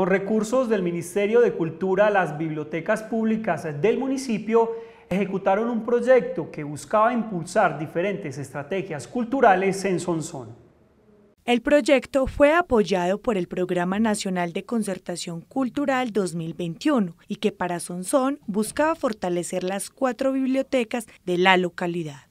Con recursos del Ministerio de Cultura, las bibliotecas públicas del municipio ejecutaron un proyecto que buscaba impulsar diferentes estrategias culturales en Sonsón. El proyecto fue apoyado por el Programa Nacional de Concertación Cultural 2021 y que para Sonsón buscaba fortalecer las cuatro bibliotecas de la localidad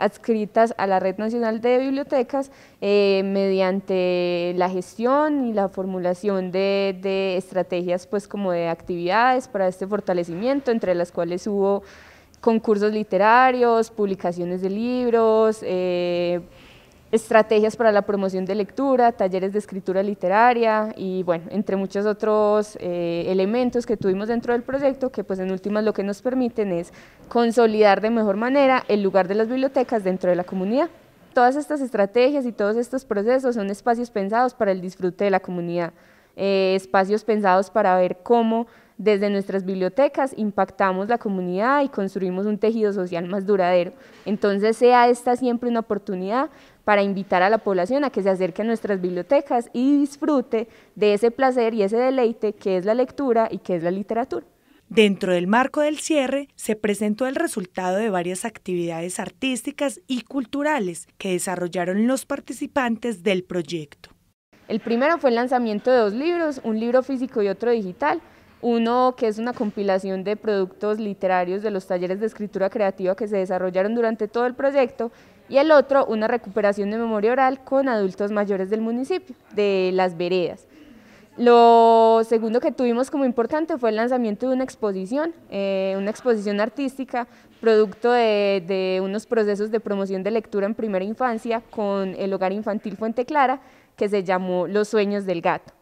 adscritas a la Red Nacional de Bibliotecas eh, mediante la gestión y la formulación de, estrategias pues como de actividades para este fortalecimiento, entre las cuales hubo concursos literarios, publicaciones de libros, eh, estrategias para la promoción de lectura, talleres de escritura literaria y bueno, entre muchos otros eh, elementos que tuvimos dentro del proyecto que pues en últimas lo que nos permiten es consolidar de mejor manera el lugar de las bibliotecas dentro de la comunidad. Todas estas estrategias y todos estos procesos son espacios pensados para el disfrute de la comunidad, eh, espacios pensados para ver cómo desde nuestras bibliotecas impactamos la comunidad y construimos un tejido social más duradero. Entonces sea esta siempre una oportunidad para invitar a la población a que se acerque a nuestras bibliotecas y disfrute de ese placer y ese deleite que es la lectura y que es la literatura. Dentro del marco del cierre se presentó el resultado de varias actividades artísticas y culturales que desarrollaron los participantes del proyecto. El primero fue el lanzamiento de dos libros, un libro físico y otro digital, uno que es una compilación de productos literarios de los talleres de escritura creativa que se desarrollaron durante todo el proyecto y el otro una recuperación de memoria oral con adultos mayores del municipio, de las veredas. Lo segundo que tuvimos como importante fue el lanzamiento de una exposición, eh, una exposición artística, producto de, unos procesos de promoción de lectura en primera infancia con el Hogar Infantil Fuente Clara, que se llamó Los Sueños del Gato.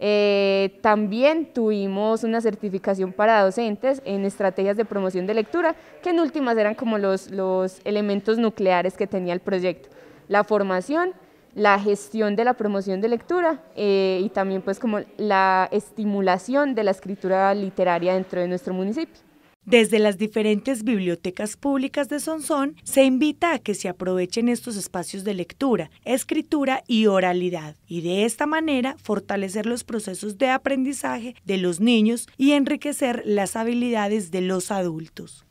Eh, también tuvimos una certificación para docentes en estrategias de promoción de lectura, que en últimas eran como los, los elementos nucleares que tenía el proyecto. La formación, la gestión de la promoción de lectura eh, y también pues como la estimulación de la escritura literaria dentro de nuestro municipio. Desde las diferentes bibliotecas públicas de Sonsón se invita a que se aprovechen estos espacios de lectura, escritura y oralidad, y de esta manera fortalecer los procesos de aprendizaje de los niños y enriquecer las habilidades de los adultos.